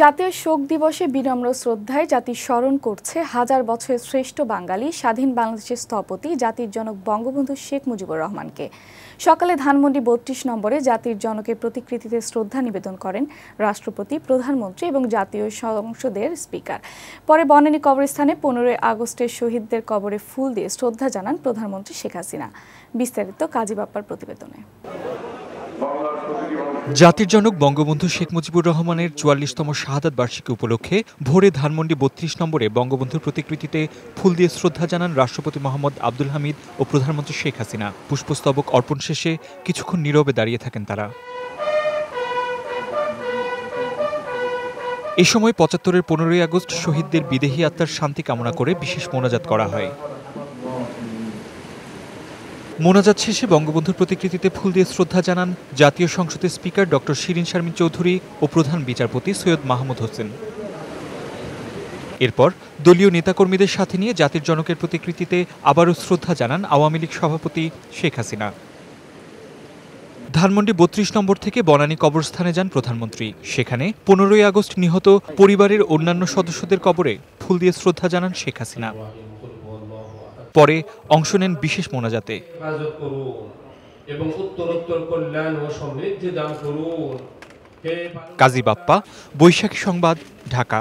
জাতীয় শোক দিবসে বিনম্র শ্রদ্ধায় জাতি স্মরণ করছে হাজার বছরের শ্রেষ্ঠ বাঙালি স্বাধীন বাংলাদেশের স্থপতি জাতির জনক বঙ্গবন্ধু শেখ মুজিবুর রহমানকে সকালে ধানমন্ডি বত্রিশ নম্বরে জাতির জনকের প্রতিকৃতিতে শ্রদ্ধা নিবেদন করেন রাষ্ট্রপতি প্রধানমন্ত্রী এবং জাতীয় সংসদের স্পিকার পরে বনানী কবরস্থানে পনেরোই আগস্টের শহীদদের কবরে ফুল দিয়ে শ্রদ্ধা জানান প্রধানমন্ত্রী শেখ হাসিনা বিস্তারিত কাজী বাপ্পার প্রতিবেদনে জাতির জনক বঙ্গবন্ধু শেখ মুজিবুর রহমানের চুয়াল্লিশতম শাহাদাত বার্ষিকী উপলক্ষে ভোরে ধানমন্ডি বত্রিশ নম্বরে বঙ্গবন্ধুর প্রতিকৃতিতে ফুল দিয়ে শ্রদ্ধা জানান রাষ্ট্রপতি মোহাম্মদ আব্দুল হামিদ ও প্রধানমন্ত্রী শেখ হাসিনা পুষ্পস্তবক অর্পণ শেষে কিছুক্ষণ নীরবে দাঁড়িয়ে থাকেন তারা এ সময় পঁচাত্তরের পনেরোই আগস্ট শহীদদের বিদেহী আত্মার শান্তি কামনা করে বিশেষ মোনাজাত করা হয় মোনাজাত শেষে বঙ্গবন্ধুর প্রতিকৃতিতে ফুল দিয়ে শ্রদ্ধা জানান জাতীয় সংসদের স্পিকার ডক্টর শিরিন শারমিন চৌধুরী ও প্রধান বিচারপতি সৈয়দ মাহমুদ হোসেন এরপর দলীয় নেতাকর্মীদের সাথে নিয়ে জাতির জনকের প্রতিকৃতিতে আবারও শ্রদ্ধা জানান আওয়ামী লীগ সভাপতি শেখ হাসিনা ধানমন্ডি বত্রিশ নম্বর থেকে বনানী কবরস্থানে যান প্রধানমন্ত্রী সেখানে পনেরোই আগস্ট নিহত পরিবারের অন্যান্য সদস্যদের কবরে ফুল দিয়ে শ্রদ্ধা জানান শেখ হাসিনা পরে অংশ নেন বিশেষ মোনাজাতে কাজী বাপ্পা বৈশাখী সংবাদ ঢাকা